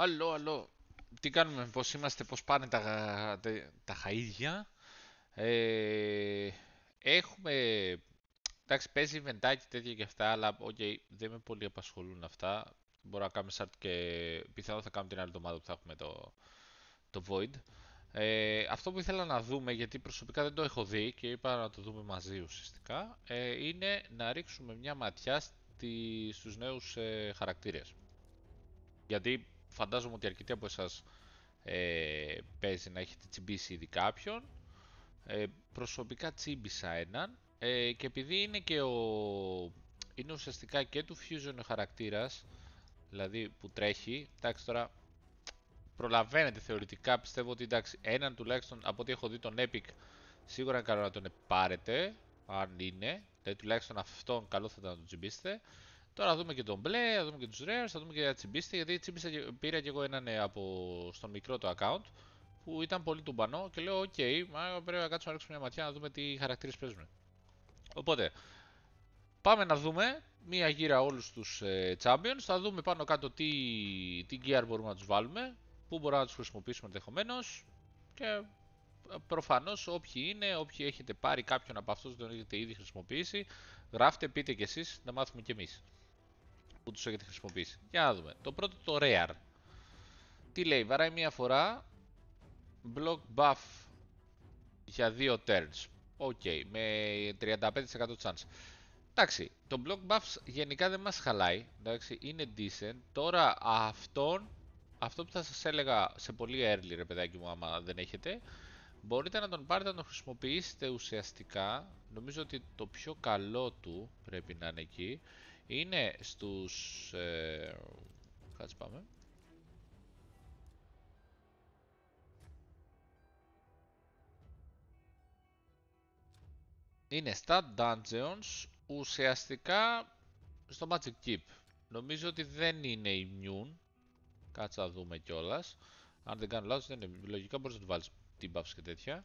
Αλλό, αλλό. Τι κάνουμε, πώς είμαστε, πώς πάνε τα, τα, χαΐδια. Ε, έχουμε... Εντάξει, παίζει και τέτοια και αυτά, αλλά okay, δεν με πολύ απασχολούν αυτά. Μπορώ να κάνουμε start και πιθανό θα κάνουμε την άλλη εβδομάδα που θα έχουμε το, το Void. Ε, αυτό που ήθελα να δούμε, γιατί προσωπικά δεν το έχω δει και είπα να το δούμε μαζί ουσιαστικά, ε, είναι να ρίξουμε μια ματιά στη, στους νέους ε, χαρακτήρες. Γιατί φαντάζομαι ότι αρκετοί από εσάς ε, παίζει να έχετε τσιμπήσει ήδη κάποιον. Ε, προσωπικά τσίμπησα έναν ε, και επειδή είναι και ο... είναι ουσιαστικά και του Fusion ο χαρακτήρας, δηλαδή που τρέχει, εντάξει τώρα προλαβαίνετε θεωρητικά, πιστεύω ότι εντάξει, έναν τουλάχιστον από ό,τι έχω δει τον Epic σίγουρα καλό να τον πάρετε, αν είναι, δηλαδή τουλάχιστον αυτόν καλό θα ήταν να τον τσιμπήσετε. Τώρα δούμε και τον μπλε, θα δούμε και τους rares, θα δούμε και τα τσιμπίστε, γιατί τσιμπίστε πήρα και εγώ έναν ε, από στον μικρό το account που ήταν πολύ τουμπανό και λέω οκ, μα πρέπει να κάτσουμε να ρίξουμε μια ματιά να δούμε τι χαρακτήρες παίζουν. Οπότε, πάμε να δούμε μία γύρα όλους τους ε, champions, θα δούμε πάνω κάτω τι, τι gear μπορούμε να τους βάλουμε, πού μπορούμε να τους χρησιμοποιήσουμε ενδεχομένως και ε, προφανώς όποιοι είναι, όποιοι έχετε πάρει κάποιον από αυτούς, τον έχετε ήδη χρησιμοποιήσει, γράφτε, πείτε κι εσείς να μάθουμε κι εμείς που τους έχετε χρησιμοποιήσει. Για να δούμε. Το πρώτο το Rare. Τι λέει, βαράει μία φορά block buff για δύο turns. Οκ, okay, με 35% chance. Εντάξει, το block Buff γενικά δεν μας χαλάει, εντάξει, είναι decent. Τώρα αυτόν, αυτό που θα σας έλεγα σε πολύ early ρε παιδάκι μου άμα δεν έχετε, μπορείτε να τον πάρετε να τον χρησιμοποιήσετε ουσιαστικά. Νομίζω ότι το πιο καλό του πρέπει να είναι εκεί. Είναι στους... Ε, κάτσε πάμε. Είναι στα Dungeons, ουσιαστικά στο Magic Keep. Νομίζω ότι δεν είναι immune. Κάτσε να δούμε κιόλας. Αν δεν κάνω λάθος, δεν είναι. Λογικά μπορείς να του βάλεις την buffs και τέτοια.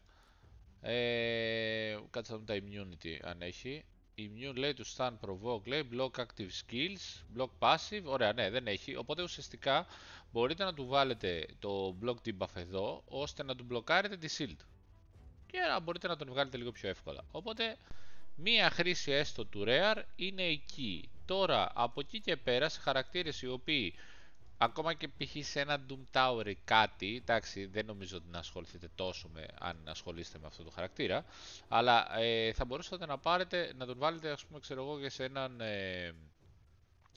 Ε, κάτσε να δούμε τα immunity αν έχει. Immune λέει του stun provoke, λέει block active skills, block passive, ωραία ναι δεν έχει, οπότε ουσιαστικά μπορείτε να του βάλετε το block debuff εδώ, ώστε να του μπλοκάρετε τη shield και να μπορείτε να τον βγάλετε λίγο πιο εύκολα. Οπότε μία χρήση έστω του rare είναι εκεί. Τώρα από εκεί και πέρα σε χαρακτήρες οι οποίοι ακόμα και π.χ. σε ένα Doom Tower ή κάτι, εντάξει, δεν νομίζω ότι να ασχοληθείτε τόσο με, αν ασχολείστε με αυτό το χαρακτήρα, αλλά ε, θα μπορούσατε να πάρετε, να τον βάλετε, ας πούμε, ξέρω εγώ, και σε έναν ε,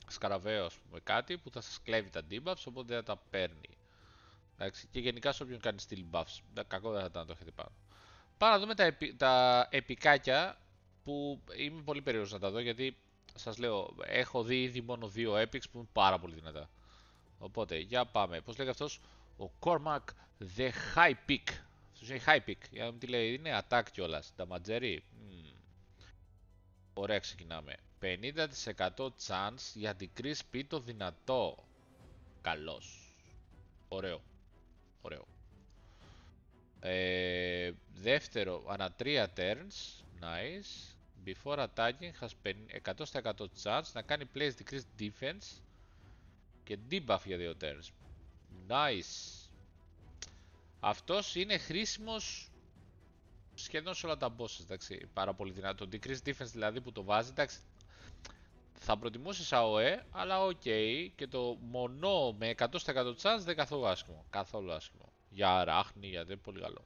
σκαραβαίο, πούμε, κάτι που θα σας κλέβει τα debuffs, οπότε θα τα παίρνει. Εντάξει, και γενικά σε όποιον κάνει steel buffs, κακό δεν θα ήταν να το έχετε πάνω. Πάμε να δούμε τα, τα επικάκια που είμαι πολύ περίεργος να τα δω γιατί σας λέω έχω δει ήδη μόνο δύο epics που είναι πάρα πολύ δυνατά. Οπότε, για πάμε. Πώς λέγεται αυτός, ο Cormac the High pick. Αυτός λέει High pick, Για να μου τι λέει, είναι attack κιόλας. Τα ματζερί. Ωραία, ξεκινάμε. 50% chance για την Chris το δυνατό. Καλός. Ωραίο. Ωραίο. Ε, δεύτερο, ανά 3 turns. Nice. Before attacking has 100% chance να κάνει plays decreased defense και debuff για δύο turns. Nice. Αυτός είναι χρήσιμος σχεδόν σε όλα τα bosses, εντάξει, πάρα πολύ δυνατό. Το decrease defense δηλαδή που το βάζει, εντάξει, θα προτιμούσες AOE, ε, αλλά οκ, okay, και το μονό με 100% chance δεν καθόλου άσχημο, καθόλου άσχημο. Για ράχνη, για δεν πολύ καλό.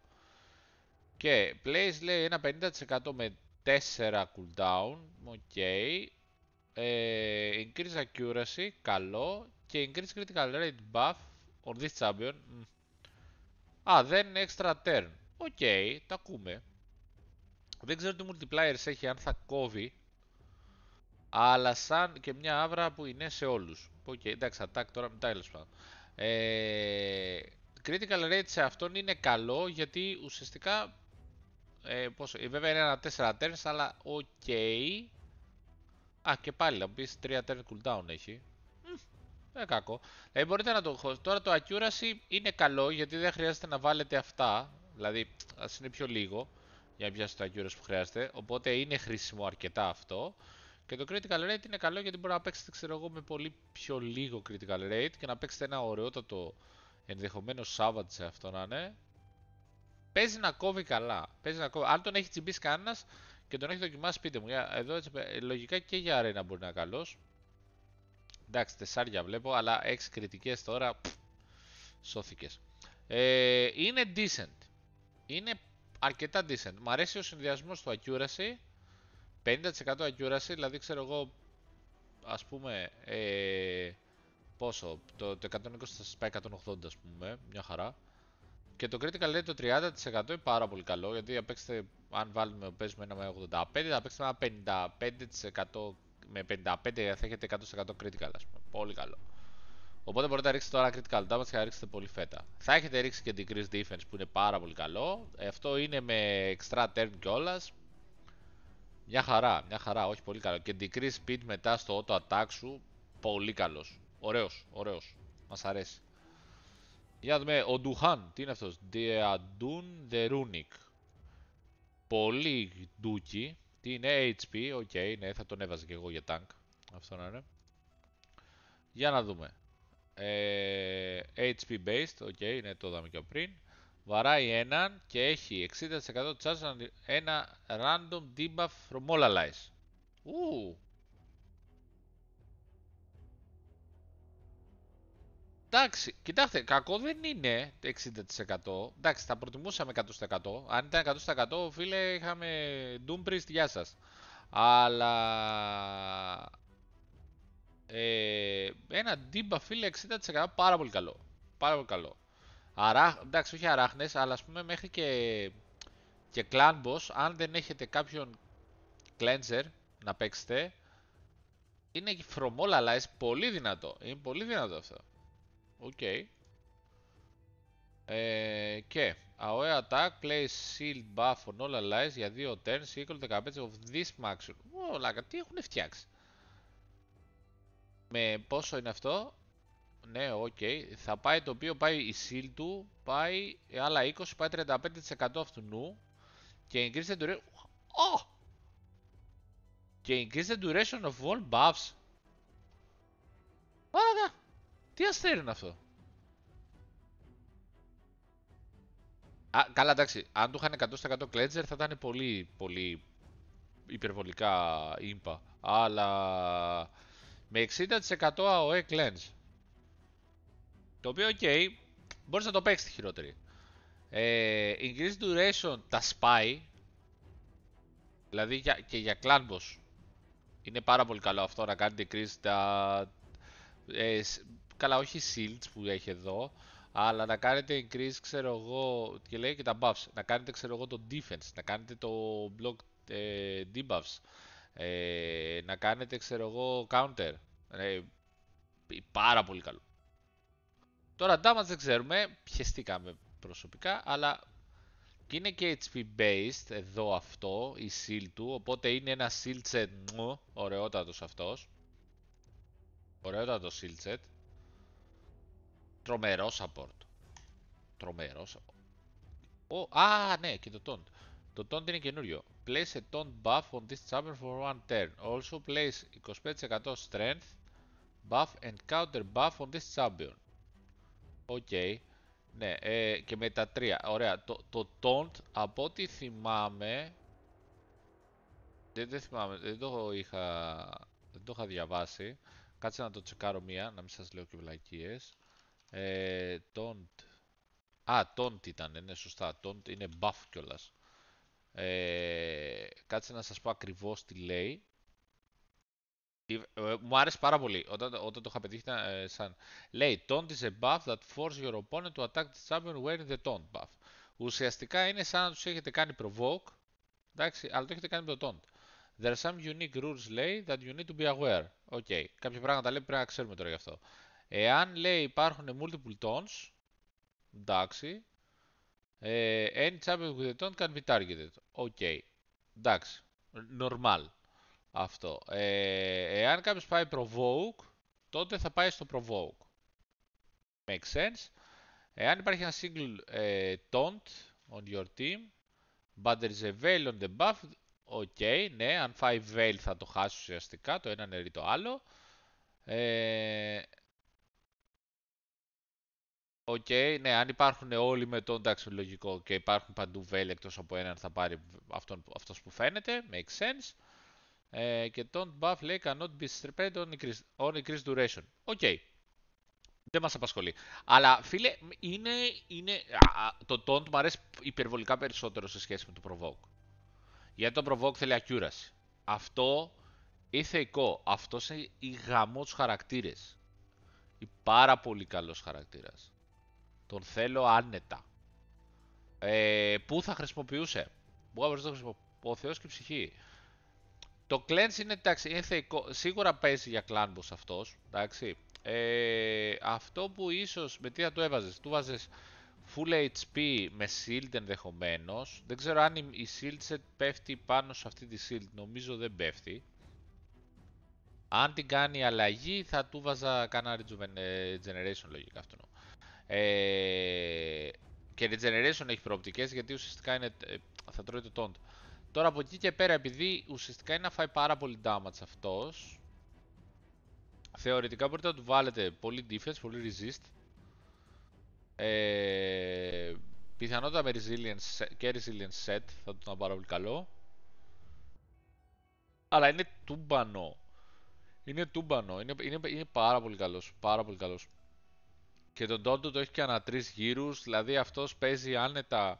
Και plays λέει ένα 50% με 4 cooldown, οκ. Okay. Ε, increase accuracy, καλό και increase critical rate buff on this champion. Α, δεν είναι extra turn. Οκ, okay, τα ακούμε. Δεν ξέρω τι multipliers έχει, αν θα κόβει. Αλλά σαν και μια άβρα που είναι σε όλους. Οκ, okay, εντάξει, attack τώρα μετά τέλος πάντων. Ε, critical rate σε αυτόν είναι καλό γιατί ουσιαστικά... Ε, πόσο, ε, βέβαια είναι ένα 4 turns, αλλά οκ. Okay. Α, και πάλι να μου πεις, 3 turns cooldown έχει. Δεν κακό. Δηλαδή μπορείτε να το χωρίσετε. Τώρα το accuracy είναι καλό γιατί δεν χρειάζεται να βάλετε αυτά. Δηλαδή ας είναι πιο λίγο για να πιάσετε το accuracy που χρειάζεται. Οπότε είναι χρήσιμο αρκετά αυτό. Και το critical rate είναι καλό γιατί μπορεί να παίξετε ξέρω εγώ με πολύ πιο λίγο critical rate και να παίξετε ένα ωραιότατο ενδεχομένως savage σε αυτό να είναι. Παίζει να κόβει καλά. Παίζει να κόβει. Αν τον έχει τσιμπήσει κανένας και τον έχει δοκιμάσει, πείτε μου. Εδώ έτσι, ε, λογικά και για αρένα μπορεί να είναι καλός εντάξει, τεσσάρια βλέπω, αλλά 6 κριτικές τώρα, σώθηκες. Ε, είναι decent. Είναι αρκετά decent. Μ' αρέσει ο συνδυασμός του accuracy. 50% accuracy, δηλαδή ξέρω εγώ, Ας πούμε, ε, πόσο, το, το 120 θα σας πάει 180 ας πούμε, μια χαρά. Και το critical λέει το 30% είναι πάρα πολύ καλό, γιατί απέξτε, αν βάλουμε, παίζουμε ένα με 85, θα παίξετε ένα 55% με 55 θα έχετε 100% critical, ας πούμε. Πολύ καλό. Οπότε μπορείτε να ρίξετε τώρα critical damage και να ρίξετε πολύ φέτα. Θα έχετε ρίξει και decreased defense που είναι πάρα πολύ καλό. Αυτό είναι με extra turn κιόλας. Μια χαρά, μια χαρά, όχι πολύ καλό. Και decrease speed μετά στο auto attack σου, πολύ καλός. Ωραίος, ωραίος. Μας αρέσει. Για να δούμε, ο Ντουχάν, τι είναι αυτός. Deadun Derunic. Πολύ ντούκι, τι είναι HP, οκ, okay, ναι, θα τον έβαζα και εγώ για tank. Αυτό να είναι. Για να δούμε. Ε, HP based, οκ, okay, ναι, το είδαμε και πριν. Βαράει έναν και έχει 60% chance ένα random debuff from all allies. Ου, Εντάξει, κοιτάξτε, κακό δεν είναι 60%. Εντάξει, θα προτιμούσαμε 100%. Αν ήταν 100% φίλε, είχαμε priest, γεια σας. Αλλά... Ε, ένα ντύμπα φίλε 60% πάρα πολύ καλό. Πάρα πολύ καλό. εντάξει, όχι άράχνε, αλλά ας πούμε μέχρι και, και clan boss, αν δεν έχετε κάποιον cleanser να παίξετε, είναι from all allies πολύ δυνατό. Είναι πολύ δυνατό αυτό. Οκ. Okay. Ε, και AOE attack, place shield buff on all allies για 2 turns equal 15 of this maximum. Όλα, τι έχουν φτιάξει. Με πόσο είναι αυτό. Ναι, οκ. Okay. Θα πάει το οποίο πάει η shield του, πάει άλλα 20, πάει 35% αυτού νου. Και increase the duration... Oh! Και increase the duration of all buffs. Μάλακα! Τι αστέρι είναι αυτό. Α, καλά, εντάξει. Αν του είχαν 100% κλέτζερ θα ήταν πολύ, πολύ υπερβολικά ύμπα. Αλλά με 60% ΑΟΕ cleanse. Το οποίο, οκ, okay, μπορείς να το παίξεις τη χειρότερη. Ε, increase duration τα spy. Δηλαδή για, και για clan boss. Είναι πάρα πολύ καλό αυτό να κάνετε increase τα... Ε, καλά όχι shields που έχει εδώ, αλλά να κάνετε increase, ξέρω εγώ, και λέει και τα buffs, να κάνετε ξέρω εγώ το defense, να κάνετε το block ε, debuffs, ε, να κάνετε ξέρω εγώ counter, ε, πάρα πολύ καλό. Τώρα damage δεν ξέρουμε, πιεστήκαμε προσωπικά, αλλά είναι και HP based εδώ αυτό, η shield του, οπότε είναι ένα shield set, ωραιότατος αυτός. Ωραιότατο shield set. Τρομερός support. Τρομερός support. α, ναι, και το taunt. Το taunt είναι καινούριο. Place a taunt buff on this chamber for one turn. Also place 25% strength buff and counter buff on this champion. Οκ. Ναι, ε, και με τα τρία. Ωραία. Το, το taunt, από ό,τι θυμάμαι... Δεν, δεν θυμάμαι, δεν το είχα... Δεν το είχα διαβάσει. Κάτσε να το τσεκάρω μία, να μην σας λέω και ε, Α, τόντ ήταν, Είναι σωστά. Τόντ είναι buff κιόλας. Ε, κάτσε να σας πω ακριβώς τι λέει. Ε, ε, μου άρεσε πάρα πολύ όταν, το είχα πετύχει σαν λέει taunt is a buff that forces your opponent to attack the champion wearing the taunt buff. Ουσιαστικά είναι σαν να τους έχετε κάνει provoke, εντάξει, αλλά το έχετε κάνει με το taunt. There are some unique rules, λέει, that you need to be aware. Οκ. Κάποια πράγματα λέει πρέπει να ξέρουμε τώρα γι' αυτό. Εάν λέει υπάρχουν multiple tones, εντάξει. Ε, any champion with a tone can be targeted. Οκ. Okay. Εντάξει. Normal. Αυτό. εάν κάποιος πάει provoke, τότε θα πάει στο provoke. Makes sense. Εάν υπάρχει ένα single ε, taunt on your team, but there is a veil on the buff, ok, ναι, αν φάει veil θα το χάσει ουσιαστικά, το ένα νερί το άλλο. Ε, Οκ, okay, ναι, αν υπάρχουν όλοι με τον εντάξει λογικό και υπάρχουν παντού βέλη από έναν θα πάρει αυτόν, αυτός που φαίνεται, makes sense. Ε, και τον buff λέει cannot be stripped on increased, on increased duration. Οκ. Okay. Δεν μας απασχολεί. Αλλά φίλε, είναι, είναι, α, το taunt μου αρέσει υπερβολικά περισσότερο σε σχέση με το provoke. Γιατί το provoke θέλει ακιούραση. Αυτό ή θεϊκό. Αυτός είναι οι γαμό χαρακτήρες. Η πάρα η γαμο χαρακτηρες καλός χαρακτήρας. Τον θέλω άνετα. Ε, πού θα χρησιμοποιούσε. που να το χρησιμοποιήσει. Ο θεο και η ψυχή. Το cleanse είναι, εντάξει, είναι Σίγουρα παίζει για clan boss αυτός. Εντάξει. Ε, αυτό που ίσως, με τι θα το έβαζες, Του βάζε full HP με shield ενδεχομένως. Δεν ξέρω αν η shield set πέφτει πάνω σε αυτή τη shield. Νομίζω δεν πέφτει. Αν την κάνει αλλαγή θα του βάζα κανένα regeneration λογικά ε, και regeneration έχει προοπτικές γιατί ουσιαστικά είναι, ε, θα τρώει το taunt. Τώρα από εκεί και πέρα επειδή ουσιαστικά είναι να φάει πάρα πολύ damage αυτός Θεωρητικά μπορείτε να του βάλετε πολύ defense, πολύ resist ε, Πιθανότατα με resilience και resilience set θα του ήταν πάρα πολύ καλό Αλλά είναι τούμπανο Είναι τούμπανο, είναι, είναι, είναι πάρα πολύ καλός, πάρα πολύ καλός. Και τον τόντο το έχει και ανά τρεις γύρους, δηλαδή αυτός παίζει άνετα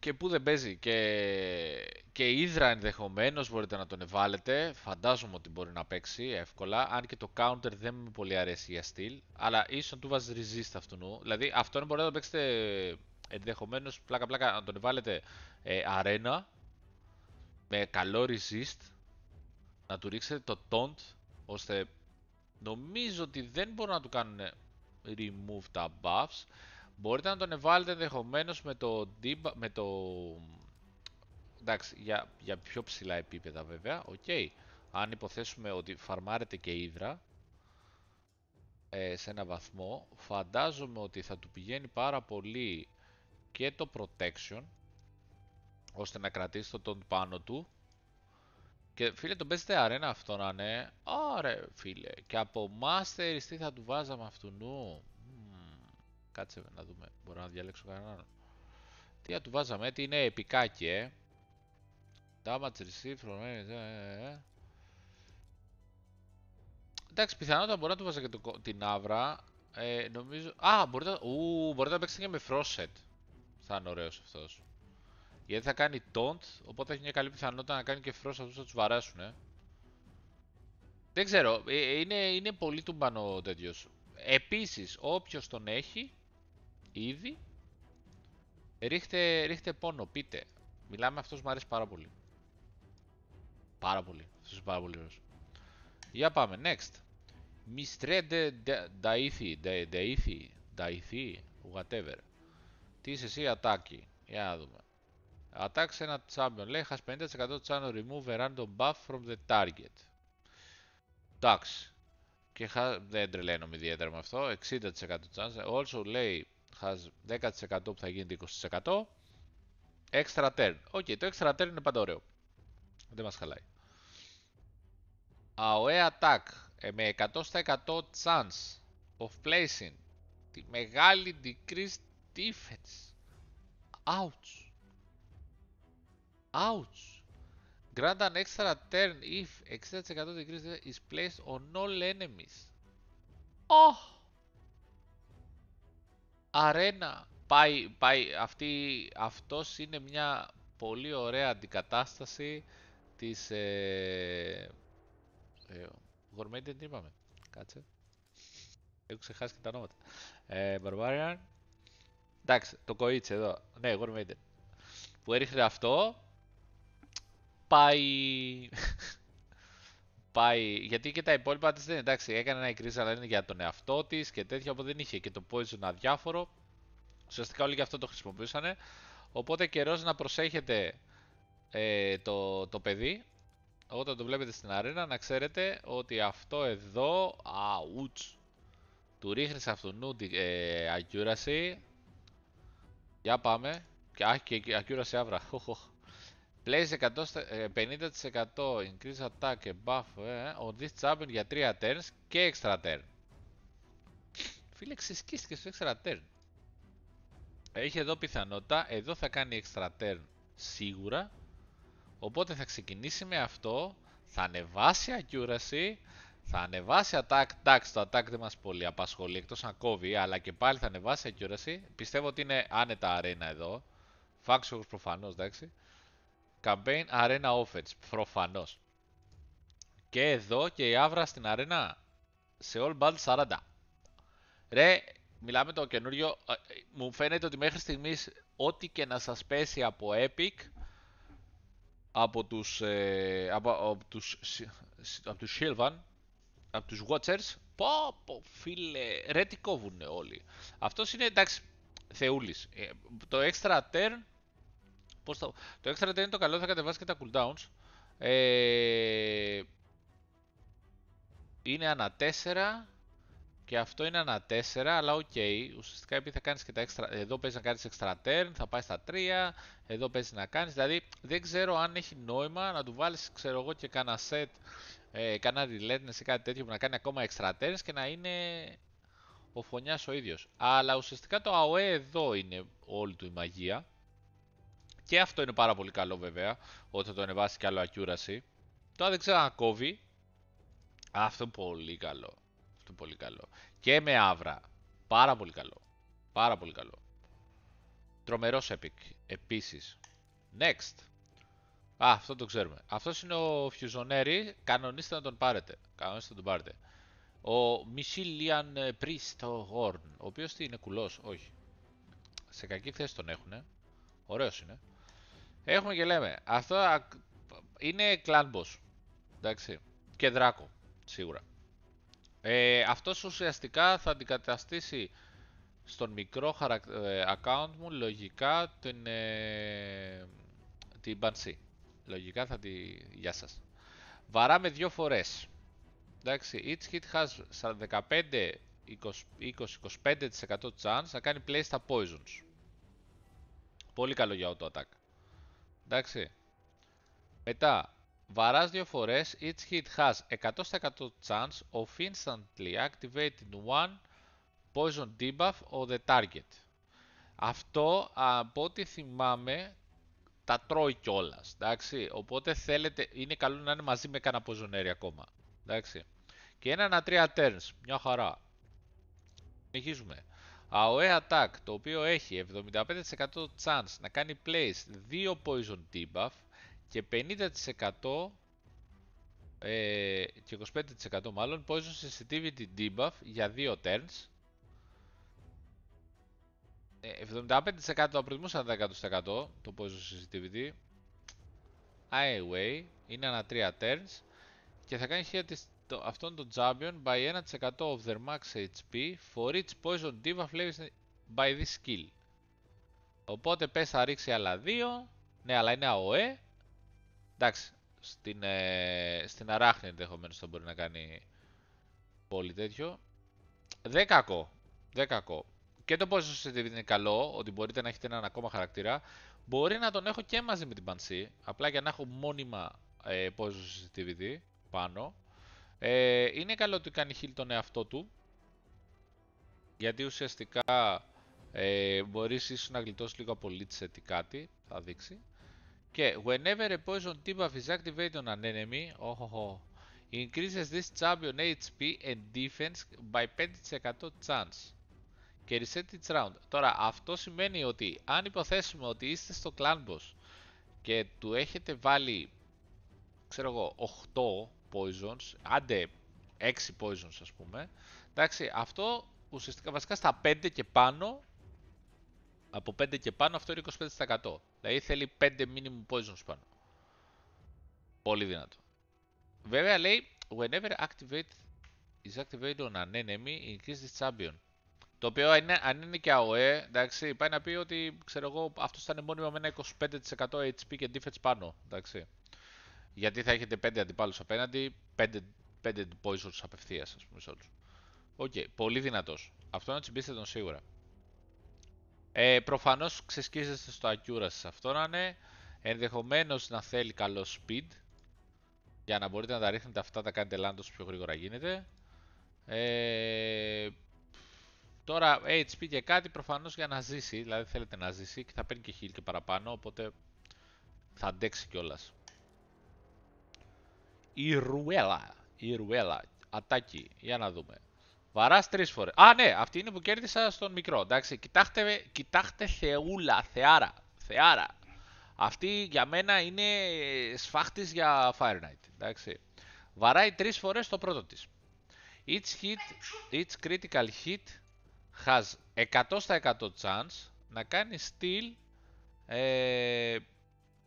και πού δεν παίζει. Και, και ίδρα ενδεχομένως μπορείτε να τον βάλετε. Φαντάζομαι ότι μπορεί να παίξει εύκολα. Αν και το counter δεν μου πολύ αρέσει για στυλ. Αλλά ίσω του βάζει resist αυτού. Δηλαδή αυτόν μπορείτε να το παίξετε ενδεχομένως πλάκα-πλάκα να τον βάλετε ε, αρένα με καλό resist. Να του ρίξετε το taunt ώστε νομίζω ότι δεν μπορούν να του κάνουν remove τα buffs. Μπορείτε να τον εβάλλετε ενδεχομένως με το, με το... Εντάξει, για, πιο ψηλά επίπεδα βέβαια, οκ. Okay. Αν υποθέσουμε ότι φαρμάρετε και ύδρα ε, σε ένα βαθμό, φαντάζομαι ότι θα του πηγαίνει πάρα πολύ και το protection, ώστε να κρατήσει το τον πάνω του και φίλε τον παίζετε αρένα αυτό να είναι. Ωραία φίλε. Και από mastery τι θα του βάζαμε αυτού νου. Κάτσε να δούμε. Μπορώ να διαλέξω κανέναν. Τι θα του βάζαμε. Τι είναι επικάκι ε. Damage received from... Ε, ε, ε, Εντάξει, πιθανότατα μπορεί να του βάζα και την αύρα. νομίζω... Α, μπορείτε, ου, μπορείτε να παίξετε και με set. Θα είναι ωραίος αυτός. Γιατί θα κάνει taunt, οπότε έχει μια καλή πιθανότητα να κάνει και frost αυτούς θα τους βαράσουν, ε. Δεν ξέρω, ε, ε είναι, είναι πολύ τούμπανο τέτοιος. Επίσης, όποιος τον έχει, ήδη, ρίχτε, πόνο, πείτε. Μιλάμε, αυτός μου αρέσει πάρα πολύ. Πάρα πολύ, αυτός είναι πάρα πολύ ωραίος. Για πάμε, next. Mistred Daithi, Daithi, Daithi, whatever. Τι είσαι εσύ, ατάκι. Για να δούμε. Attacks ένα champion. Λέει, has 50% chance to remove a random buff from the target. Εντάξει. Και has, δεν τρελαίνομαι ιδιαίτερα με αυτό. 60% chance. Also λέει, has 10% που θα γίνει 20%. Extra turn. Οκ, okay, το extra turn είναι πάντα ωραίο. Δεν μας χαλάει. AOE attack με 100% chance of placing τη μεγάλη decrease defense. Ouch. Ouch! Grant an extra turn if 60% decrease is placed on all enemies. Oh! Αρένα. Πάει, πάει. Αυτή, αυτός είναι μια πολύ ωραία αντικατάσταση της... Ε, ε, τι είπαμε. Κάτσε. Έχω ξεχάσει και τα νόματα. Ε, Barbarian. Εντάξει, το κοίτσε εδώ. Ναι, Gormadian. Που έριχνε αυτό πάει... πάει... Γιατί και τα υπόλοιπα της δεν εντάξει, έκανε ένα κρίση αλλά είναι για τον εαυτό της και τέτοια, οπότε δεν είχε και το poison αδιάφορο. Ουσιαστικά όλοι και αυτό το χρησιμοποιούσαν. Οπότε καιρός να προσέχετε ε, το, το παιδί, όταν το βλέπετε στην αρένα, να ξέρετε ότι αυτό εδώ, αουτς, του ρίχνεις σε αυτού νου ε, Για πάμε. Και, α, και άβρα. Plays 50% ε, increase attack και buff on ε, ε, this champion για 3 turns και extra turn. Φίλε, ξεσκίστηκες στο extra turn. Έχει εδώ πιθανότητα, εδώ θα κάνει extra turn σίγουρα. Οπότε θα ξεκινήσει με αυτό, θα ανεβάσει accuracy, θα ανεβάσει attack, εντάξει το attack δεν μας πολύ απασχολεί εκτός αν κόβει, αλλά και πάλι θα ανεβάσει accuracy. Πιστεύω ότι είναι άνετα arena εδώ. Φάξιο προφανώς, εντάξει. Campaign Arena Offense, προφανώς. Και εδώ και η άβρα στην αρένα σε All Battle 40. Ρε, μιλάμε το καινούριο. Ε, ε, μου φαίνεται ότι μέχρι στιγμής ό,τι και να σας πέσει από Epic, από τους, ε, από, από, τους, από τους Sylvan, από τους Watchers, πω, πω φίλε, ρε τι κόβουνε όλοι. Αυτός είναι εντάξει, θεούλης. το extra turn Πώς θα... Το extra δεν είναι το καλό, θα κατεβάσει και τα cooldowns. Ε... Είναι ανά 4 και αυτό είναι ανά 4, αλλά οκ. Ουσιαστικά επειδή θα κάνεις και τα extra. Εδώ παίζει να κάνεις extra turn, θα πάει στα 3. Εδώ παίζει να κάνεις. Δηλαδή δεν ξέρω αν έχει νόημα να του βάλεις, ξέρω εγώ, και κανένα set, ε, κανένα relentless ή κάτι τέτοιο που να κάνει ακόμα extra turns και να είναι ο φωνιάς ο ίδιος. Αλλά ουσιαστικά το AOE εδώ είναι όλη του η μαγεία. Και αυτό είναι πάρα πολύ καλό βέβαια, όταν θα το ανεβάσει άλλο accuracy. Τώρα δεν ξέρω αν κόβει. Αυτό πολύ καλό. Αυτό πολύ καλό. Και με αύρα. Πάρα πολύ καλό. Πάρα πολύ καλό. Τρομερός epic. Επίσης. Next. Α, αυτό το ξέρουμε. Αυτός είναι ο Φιουζονέρη. Κανονίστε να τον πάρετε. Κανονίστε να τον πάρετε. Ο Μισίλιαν Πρίστο ε, Ο οποίος τι είναι κουλός, όχι. Σε κακή θέση τον έχουνε. Ωραίος είναι. Έχουμε και λέμε. Αυτό είναι clan boss. Εντάξει. Και δράκο, σίγουρα. Ε, αυτός ουσιαστικά θα αντικαταστήσει στον μικρό ε, account μου λογικά την, ε, την Banshee. Λογικά θα τη... Γεια σας. Βαράμε δύο φορές. Εντάξει, each hit has 15-20-25% chance να κάνει play στα poisons. Πολύ καλό για auto attack. Εντάξει. Μετά, βαράς δύο φορές. Each hit has 100% chance of instantly activating one poison debuff on the target. Αυτό, από ό,τι θυμάμαι, τα τρώει κιόλας. Εντάξει. Οπότε θέλετε, είναι καλό να είναι μαζί με κανένα area ακόμα. Εντάξει. Και ένα ανά τρία turns. Μια χαρά. Συνεχίζουμε. AOE Attack, το οποίο έχει 75% chance να κάνει place 2 poison debuff και 50% ε, και 25% μάλλον poison sensitivity debuff για 2 turns. 75% θα προτιμούσα 10% το poison sensitivity. Anyway, είναι ανά 3 turns και θα κάνει χέρια της το, τον τον Champion by 1% of their max HP for each poison diva flavors by this skill. Οπότε πες θα ρίξει άλλα 2. Ναι, αλλά είναι ΑΟΕ. E. Εντάξει, στην, ε, στην αράχνη ενδεχομένως θα μπορεί να κάνει πολύ τέτοιο. Δεν κακό. Δεν κακό. Και το πόσο είναι καλό, ότι μπορείτε να έχετε έναν ακόμα χαρακτήρα. Μπορεί να τον έχω και μαζί με την Πανσή, απλά για να έχω μόνιμα ε, πόσο πάνω. Ε, είναι καλό ότι κάνει heal τον εαυτό του. Γιατί ουσιαστικά ε, μπορείς ίσως να γλιτώσεις λίγο από lead ή κάτι, θα δείξει. Και whenever a poison debuff is activated on an enemy, oh, oh, oh, increases this champion HP and defense by 5% chance. Και reset each round. Τώρα αυτό σημαίνει ότι αν υποθέσουμε ότι είστε στο clan boss και του έχετε βάλει, ξέρω εγώ, 8 poisons, άντε 6 poisons ας πούμε. Εντάξει, αυτό ουσιαστικά βασικά στα 5 και πάνω, από 5 και πάνω αυτό είναι 25%. Δηλαδή θέλει 5 minimum poisons πάνω. Πολύ δυνατό. Βέβαια λέει, whenever activate is activated on an enemy, increase this champion. Το οποίο είναι, αν είναι και AOE, εντάξει, πάει να πει ότι ξέρω εγώ, αυτός θα είναι με ένα 25% HP και defense πάνω. Εντάξει. Γιατί θα έχετε 5 αντιπάλους απέναντι, 5, 5 poisons απευθείας, ας πούμε, σε όλους. Οκ, πολύ δυνατός. Αυτό να τσιμπήσετε τον σίγουρα. Ε, προφανώς ξεσκίζεστε στο accuracy σε αυτό να είναι. Ενδεχομένως να θέλει καλό speed. Για να μπορείτε να τα ρίχνετε αυτά, τα κάνετε λάντος πιο γρήγορα γίνεται. Ε, τώρα HP και κάτι προφανώς για να ζήσει, δηλαδή θέλετε να ζήσει και θα παίρνει και heal και παραπάνω, οπότε θα αντέξει κιόλας. Η Ρουέλα. Η Ατάκι. Για να δούμε. Βαράς τρεις φορές. Α, ναι, αυτή είναι που κέρδισα στον μικρό. Εντάξει, κοιτάξτε, κοιτάξτε θεούλα, θεάρα. Θεάρα. Αυτή για μένα είναι σφάχτης για Fire Knight. Εντάξει. Βαράει τρεις φορές το πρώτο της. Each hit, each critical hit has 100% chance να κάνει steal ε,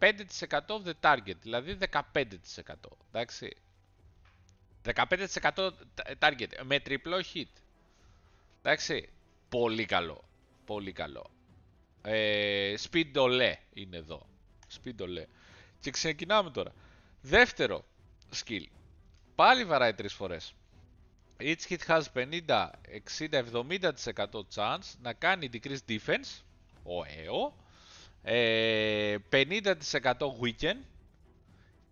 5% of the target, δηλαδή 15%. Εντάξει. 15% target με τριπλό hit. Εντάξει. Πολύ καλό. Πολύ καλό. Ε, Σπίντολε είναι εδώ. Σπίντολε. Και ξεκινάμε τώρα. Δεύτερο skill. Πάλι βαράει τρεις φορές. Each hit has 50, 60, 70% chance να κάνει decrease defense. Ο 50% ε, weekend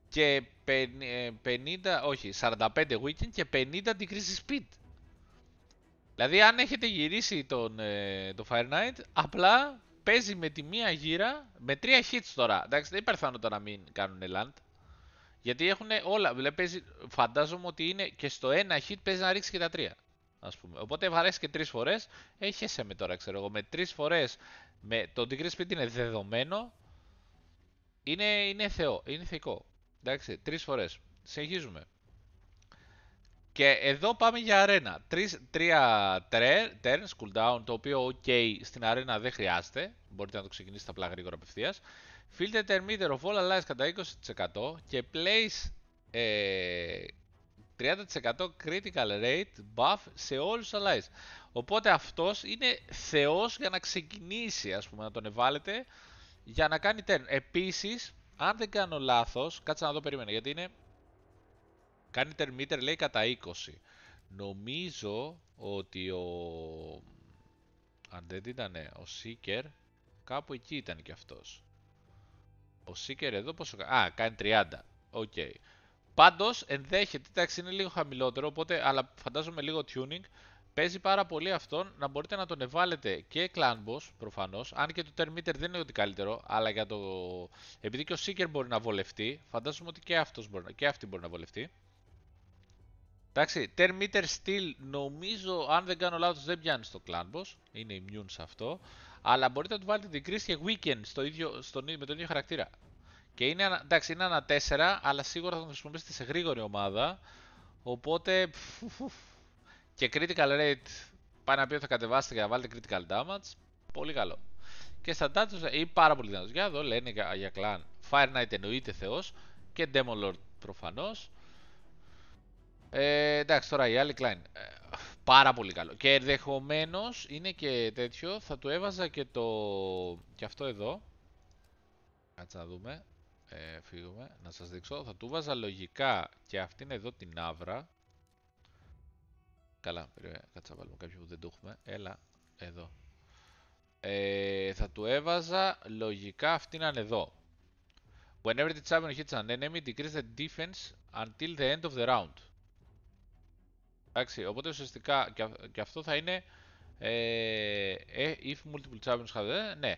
και 50, ε, όχι, 45 weekend και 50 την speed. Δηλαδή αν έχετε γυρίσει τον, ε, το Fire Knight, απλά παίζει με τη μία γύρα, με τρία hits τώρα. Εντάξει, δεν υπερθάνω να μην κάνουν land. Γιατί έχουν όλα, δηλαδή, φαντάζομαι ότι είναι και στο ένα hit παίζει να ρίξει και τα τρία πούμε. Οπότε βαρέσεις και τρεις φορές. Ε, Έχει σε με τώρα, ξέρω εγώ. Με τρεις φορές. Με... Το Degree Speed είναι δεδομένο. Είναι, είναι θεό. Είναι θεϊκό. Εντάξει, τρεις φορές. Συνεχίζουμε. Και εδώ πάμε για αρένα. Τρεις, τρία turns cooldown, το οποίο ok στην αρένα δεν χρειάζεται. Μπορείτε να το ξεκινήσετε απλά γρήγορα απευθείας. Filter meter of all allies κατά 20% και place ε, 30% critical rate buff σε όλους τους allies. Οπότε αυτός είναι θεός για να ξεκινήσει, ας πούμε, να τον εβάλετε για να κάνει turn. Επίσης, αν δεν κάνω λάθος, κάτσε να δω περίμενε, γιατί είναι... Κάνει turn meter, λέει, κατά 20. Νομίζω ότι ο... Αν δεν ήταν ο Seeker, κάπου εκεί ήταν και αυτός. Ο Seeker εδώ πόσο... Α, κάνει 30. Οκ. Okay. Πάντως ενδέχεται, εντάξει είναι λίγο χαμηλότερο, οπότε, αλλά φαντάζομαι λίγο tuning. Παίζει πάρα πολύ αυτόν να μπορείτε να τον ευάλετε και clan boss προφανώς. Αν και το termiter δεν είναι ότι καλύτερο, αλλά για το. Επειδή και ο seeker μπορεί να βολευτεί, φαντάζομαι ότι και, αυτός μπορεί, και αυτή μπορεί να βολευτεί. Εντάξει, termiter still νομίζω, αν δεν κάνω λάθος, δεν πιάνει στο clan boss. Είναι immune σε αυτό. Αλλά μπορείτε να του βάλετε την κρίση και weekend στο ίδιο, με τον ίδιο χαρακτήρα. Και είναι, εντάξει, είναι 4, αλλά σίγουρα θα τον χρησιμοποιήσετε σε γρήγορη ομάδα. Οπότε. Και critical rate πάει να πει ότι θα κατεβάσετε και βάλετε critical damage. Πολύ καλό. Και στα τάτσε ή πάρα πολύ δυνατό. Για εδώ λένε για, για κλάν. Fire Knight εννοείται θεός και Demon Lord προφανώς. Ε, εντάξει, τώρα η άλλη κλάν. Ε, πάρα πολύ καλό. Και ενδεχομένως είναι και τέτοιο. Θα του έβαζα και το. και αυτό εδώ. Κάτσε να δούμε ε, φύγουμε, να σας δείξω, θα του βάζα λογικά και αυτήν εδώ την αύρα. Καλά, περίμενε, κάτσε βάλουμε κάποιο που δεν το έχουμε. Έλα, εδώ. Ε, θα του έβαζα λογικά αυτήν αν εδώ. Whenever the champion hits an enemy, decrease the defense until the end of the round. Εντάξει, οπότε ουσιαστικά και αυτό θα είναι ε, ε, if multiple champions have, ε, ναι.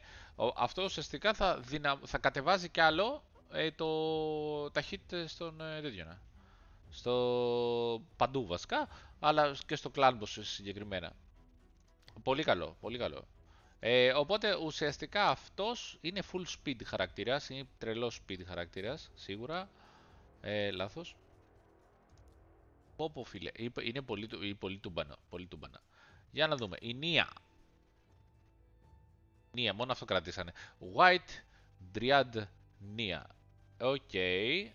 Αυτό ουσιαστικά θα, θα κατεβάζει κι άλλο ε, το, τα στον ε, Στο παντού βασικά, αλλά και στο Clanbos συγκεκριμένα. Πολύ καλό, πολύ καλό. Ε, οπότε ουσιαστικά αυτός είναι full speed χαρακτήρας, είναι τρελός speed χαρακτήρας, σίγουρα. Ε, λάθος. Πω πω φίλε, είναι πολύ, πολύ τούμπανα, πολύ τούμπανα. Για να δούμε, η Νία. Νία, μόνο αυτό κρατήσανε. White Dryad Νία. Οκ. Okay.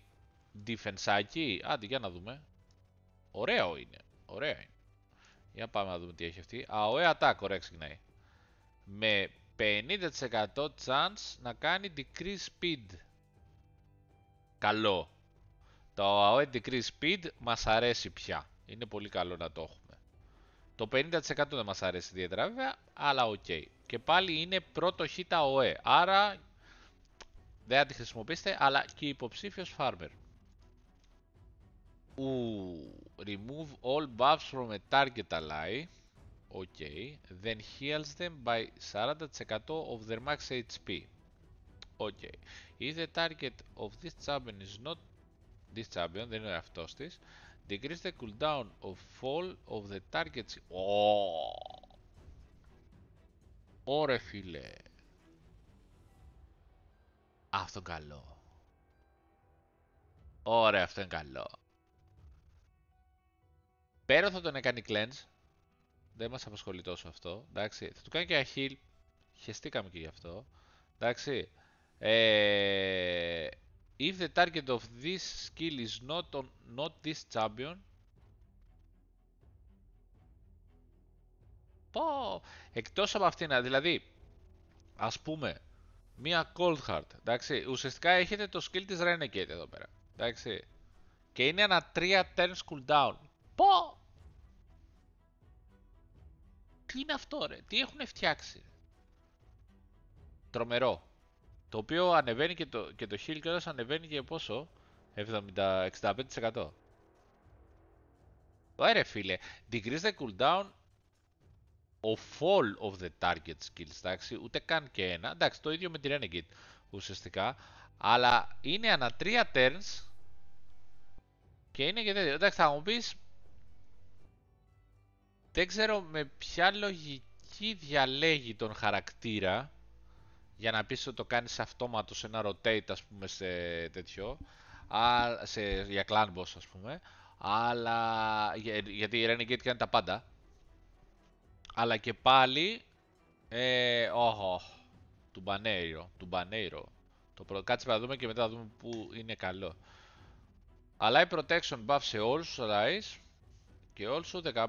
Διφενσάκι. Άντε, για να δούμε. Ωραίο είναι. ωραία είναι. Για πάμε να δούμε τι έχει αυτή. AOE attack, ωραία ξεκινάει. Με 50% chance να κάνει decrease speed. Καλό. Το AOE decrease speed μας αρέσει πια. Είναι πολύ καλό να το έχουμε. Το 50% δεν μας αρέσει ιδιαίτερα βέβαια, αλλά οκ. Okay. Και πάλι είναι πρώτο hit ΟΕ. άρα δεν θα τη χρησιμοποιήσετε, αλλά και υποψήφιος farmer. Ου, remove all buffs from a target ally. Okay. Then heals them by 40% of their max HP. Okay. If the target of this champion is not this champion, δεν είναι αυτός της. decrease the cooldown of fall of the target's... Oh! Ωρε φίλε! Αυτό είναι καλό. Ωραία, αυτό είναι καλό. Πέρα θα τον έκανε cleanse. Δεν μας απασχολεί τόσο αυτό. Εντάξει, θα του κάνει και αχίλ. Χεστήκαμε και γι' αυτό. Εντάξει. Ε, if the target of this skill is not, on, not this champion. Πω. Εκτός από αυτήν, δηλαδή, ας πούμε, Μία Cold Heart. Εντάξει. Ουσιαστικά έχετε το skill της Renegade εδώ πέρα. Εντάξει. Και είναι ένα 3 turns cooldown. Πω! Τι είναι αυτό ρε, τι έχουν φτιάξει. Τρομερό. Το οποίο ανεβαίνει και το, και το heal και ανεβαίνει και πόσο. 70, 65%. Ωραία φίλε, decrease the cooldown ο fall of the target skills, εντάξει, ούτε καν και ένα. Εντάξει, το ίδιο με τη Renegade ουσιαστικά, αλλά είναι ανά τρία turns και είναι και τέτοιο. Εντάξει, θα μου πεις, δεν ξέρω με ποια λογική διαλέγει τον χαρακτήρα για να πεις ότι το κάνεις αυτόματος σε ένα rotate, ας πούμε, σε τέτοιο, σε, για clan boss, ας πούμε, αλλά, γιατί η Renegade κάνει τα πάντα, αλλά και πάλι... Ε, oh, Του Μπανέιρο. Του Μπανέιρο. Το προ... κάτσε να δούμε και μετά δούμε που είναι καλό. Αλλά η protection buff σε όλους τους rise και also 15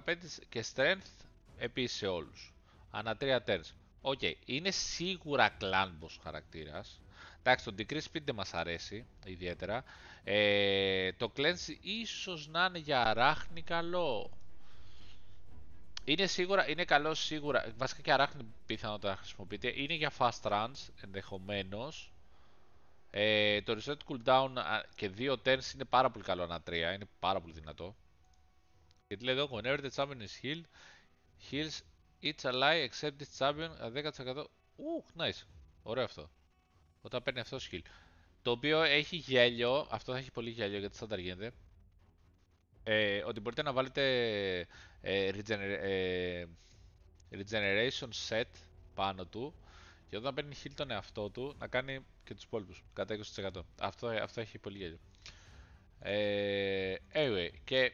και strength επίσης σε όλους. Ανά 3 turns. Οκ, είναι σίγουρα clan boss χαρακτήρας. Εντάξει, το decrease speed δεν μας αρέσει ιδιαίτερα. Ε, το cleanse ίσως να είναι για αράχνη καλό. Είναι σίγουρα, είναι καλό σίγουρα. Βασικά και αράχνη πιθανότητα να χρησιμοποιείται. Είναι για fast runs ενδεχομένως. Ε, το reset cooldown και 2 turns είναι πάρα πολύ καλό ανά 3. Είναι πάρα πολύ δυνατό. Γιατί λέει εδώ, whenever the champion is healed, heals each ally except this champion 10%. Ου, nice. Ωραίο αυτό. Όταν παίρνει αυτός skill. Το οποίο έχει γέλιο, αυτό θα έχει πολύ γέλιο γιατί θα γίνεται. Ε, ότι μπορείτε να βάλετε ε, ε, regeneration set πάνω του και όταν παίρνει χίλ τον εαυτό του να κάνει και τους υπόλοιπους κατά 20% αυτό, αυτό έχει πολύ γέλιο ε, anyway, και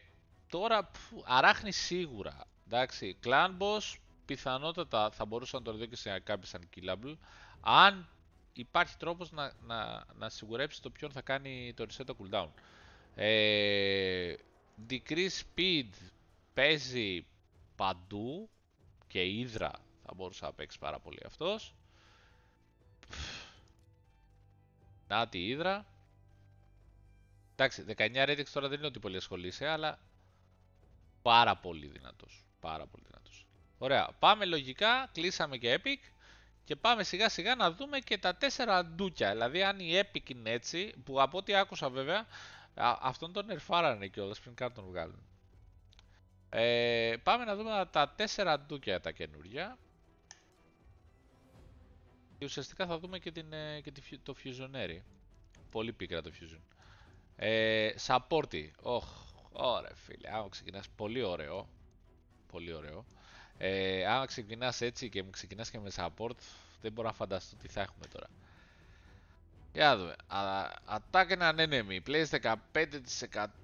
τώρα που, αράχνει σίγουρα εντάξει, clan boss πιθανότατα θα μπορούσε να το δω και σε κάποιες unkillable αν υπάρχει τρόπος να, να, να σιγουρέψει το ποιον θα κάνει το reset το cooldown ε, decrease speed παίζει παντού και ίδρα θα μπορούσε να παίξει πάρα πολύ αυτός. Να τη ίδρα. Εντάξει, 19 Redix τώρα δεν είναι ότι πολύ ασχολείσαι, αλλά πάρα πολύ δυνατός. Πάρα πολύ δυνατός. Ωραία, πάμε λογικά, κλείσαμε και Epic και πάμε σιγά σιγά να δούμε και τα τέσσερα ντούκια. Δηλαδή αν η Epic είναι έτσι, που από ό,τι άκουσα βέβαια, αυτόν τον ερφάρανε κιόλας πριν κάτω τον βγάλουν. Ε, πάμε να δούμε τα τέσσερα ντούκια τα καινούργια. Και ουσιαστικά θα δούμε και, την, ε, και το φιουζονέρι. Πολύ πίκρα το Fusion. Ε, Σαπόρτι. oh, φίλε. Άμα ξεκινάς πολύ ωραίο. Πολύ ωραίο. Ε, άμα ξεκινάς έτσι και μου ξεκινάς και με support, δεν μπορώ να φανταστώ τι θα έχουμε τώρα. Για να δούμε. Attack an enemy. Plays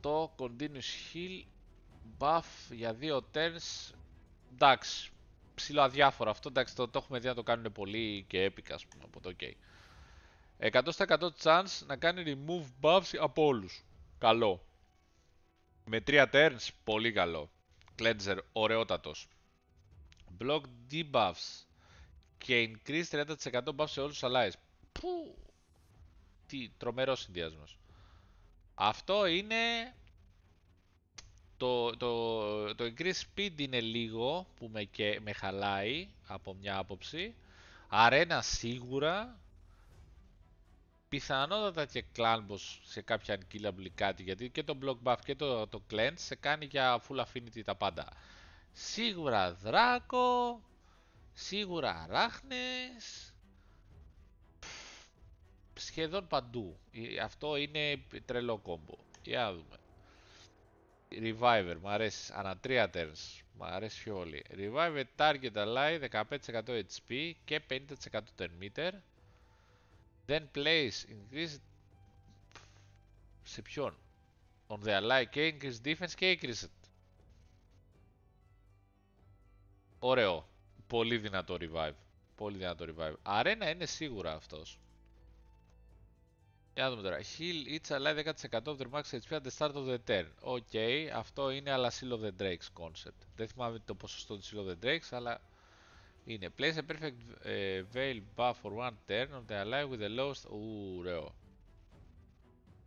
15% continuous heal Buff για 2 turns. Εντάξει, ψηλό αδιάφορο αυτό. Εντάξει, το, έχουμε δει να το κάνουν πολύ και έπικα ας πούμε. Από το OK. 100% chance να κάνει remove buffs από όλους. Καλό. Με 3 turns, πολύ καλό. Cleanser, ωραιότατος. Block debuffs και increase 30% buffs σε όλους τους allies. Που. Τι τρομερός συνδυασμός. Αυτό είναι το, το, το increase speed είναι λίγο που με, και, με χαλάει από μια άποψη. Αρένα σίγουρα. Πιθανότατα και clan σε κάποια unkillable κάτι γιατί και το block buff και το, το cleanse σε κάνει για full affinity τα πάντα. Σίγουρα δράκο. Σίγουρα ράχνες, Σχεδόν παντού. Ε, αυτό είναι τρελό κόμπο. Για να δούμε. Reviver, μου αρέσει. Ανά 3 turns. Μ' αρέσει πιο πολύ. Revive target ally 15% HP και 50% turn meter. Then place increase... Σε ποιον? On the ally και increase defense και increase Ωραίο. Πολύ δυνατό revive. Πολύ δυνατό revive. Αρένα είναι σίγουρα αυτός. Για να δούμε τώρα. Heal each ally 10% of their max HP at the start of the turn. Οκ, okay, αυτό είναι αλλά Seal of the Drakes concept. Δεν θυμάμαι το ποσοστό του Seal of the Drakes, αλλά είναι. Place a perfect veil buff for one turn on the ally with the lowest. ωραίο.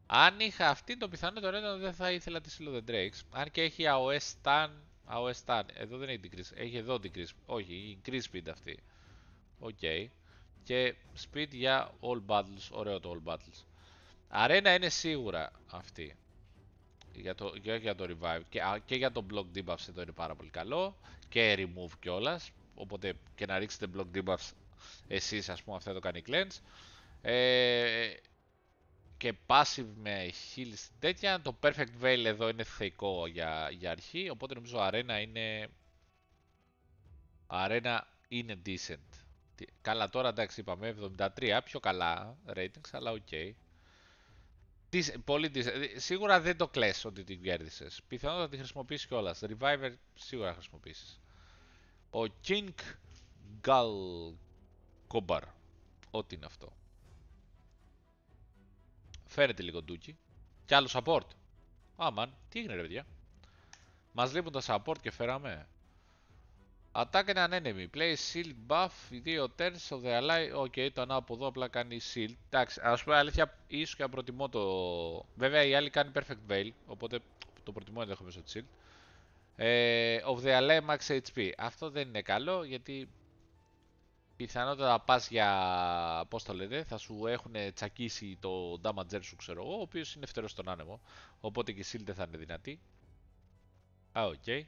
Αν είχα αυτή, το πιθανό τώρα ήταν δεν θα ήθελα τη Seal of the Drakes. Αν και έχει AOS stun. AOS stun. Εδώ δεν έχει την κρίση. Έχει εδώ την κρίση. Όχι, η increase speed αυτή. Οκ. Okay. Και speed για all battles. Ωραίο το all battles. Αρένα είναι σίγουρα αυτή. Για το, και για το revive και, και για το block debuff εδώ είναι πάρα πολύ καλό και remove κιόλας. Οπότε και να ρίξετε block debuffs εσείς ας πούμε αυτό το κάνει cleanse. Ε, και passive με heal τέτοια. Το perfect veil εδώ είναι θεϊκό για, για αρχή. Οπότε νομίζω αρένα είναι... αρένα είναι decent. Καλά τώρα εντάξει είπαμε 73 πιο καλά ratings αλλά οκ. Okay τις πολύ τις ε, σίγουρα δεν το κλαις ότι την κέρδισες. Πιθανότατα τη χρησιμοποιήσεις κιόλας. Reviver σίγουρα χρησιμοποιήσεις. Ο King Gal Kobar. Ό,τι είναι αυτό. Φέρετε λίγο ντούκι. Κι άλλο support. Αμαν, τι έγινε ρε παιδιά. Μας λείπουν τα support και φέραμε. Attack an enemy. Play shield buff 2 turns of the ally. Οκ, okay, το ανάποδο απλά κάνει shield. Εντάξει, ας πούμε αλήθεια, ίσως και να προτιμώ το. Βέβαια η άλλη κάνει perfect veil, οπότε το προτιμώ ενδεχομένω το shield. Ε, of the ally max HP. Αυτό δεν είναι καλό γιατί πιθανότατα πας για. Πώς το λέτε, θα σου έχουν τσακίσει το damager σου, ξέρω εγώ, ο οποίος είναι φτερός στον άνεμο. Οπότε και η shield δεν θα είναι δυνατή. Α, οκ. Okay.